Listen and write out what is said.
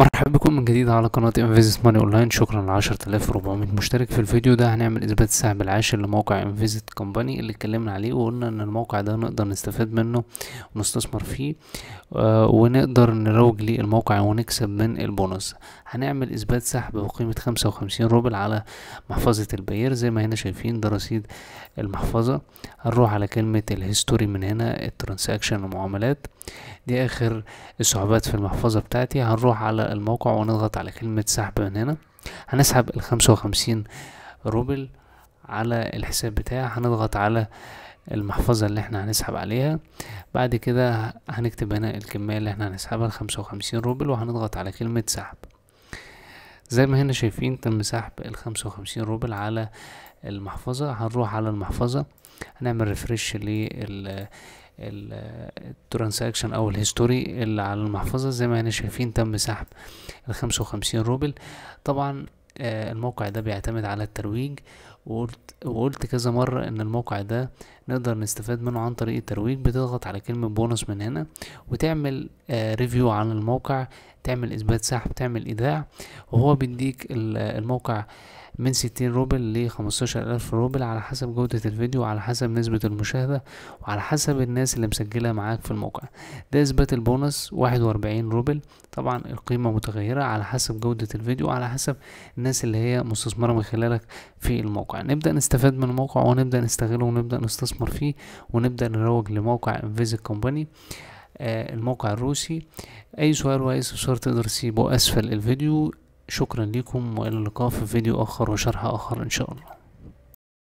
what مرحبا بكم من جديد على قناة انفيزيت ماني اونلاين شكرا ل 10400 مشترك في الفيديو ده هنعمل اثبات السحب العاشر لموقع انفيزيت كومباني اللي اتكلمنا عليه وقلنا ان الموقع ده نقدر نستفاد منه ونستثمر فيه آه، ونقدر نروج للموقع ونكسب من البونص هنعمل اثبات سحب بقيمة 55 روبل على محفظة البير زي ما هنا شايفين ده رصيد المحفظة هنروح على كلمة الهيستوري من هنا الترانساكشن المعاملات دي اخر السحبات في المحفظة بتاعتي هنروح على الموقع ونضغط على كلمة سحب من هنا هنسحب الخمسة وخمسين روبل على الحساب بتاعي هنضغط على المحفظة اللي احنا هنسحب عليها بعد كده هنكتب هنا الكمية اللي احنا هنسحبها الخمسة وخمسين روبل وهنضغط على كلمة سحب زي ما هنا شايفين تم سحب ال 55 روبل على المحفظة هنروح على المحفظة هنعمل ريفرش لل الترانزاكشن او الهيستوري اللي على المحفظة زي ما هنا شايفين تم سحب ال 55 روبل طبعا آه، الموقع ده بيعتمد على الترويج وقلت وقلت كذا مرة إن الموقع ده نقدر نستفاد منه عن طريق الترويج بتضغط على كلمة بونص من هنا وتعمل آه ريفيو عن الموقع تعمل إثبات سحب تعمل إيداع وهو بيديك الموقع من ستين روبل لخمستاشر ألف روبل على حسب جودة الفيديو وعلى حسب نسبة المشاهدة وعلى حسب الناس اللي مسجلة معاك في الموقع ده إثبات البونص واحد وأربعين روبل طبعا القيمة متغيرة على حسب جودة الفيديو وعلى حسب الناس اللي هي مستثمرة من خلالك في الموقع نبدأ نستفاد من الموقع ونبدأ نستغله ونبدأ نستثمر فيه ونبدأ نروج لموقع انفيزيت آه، كومباني الموقع الروسي أي سؤال وأي استفسار تقدر تسيبه أسفل الفيديو شكرا لكم وإلى اللقاء في فيديو آخر وشرح آخر إن شاء الله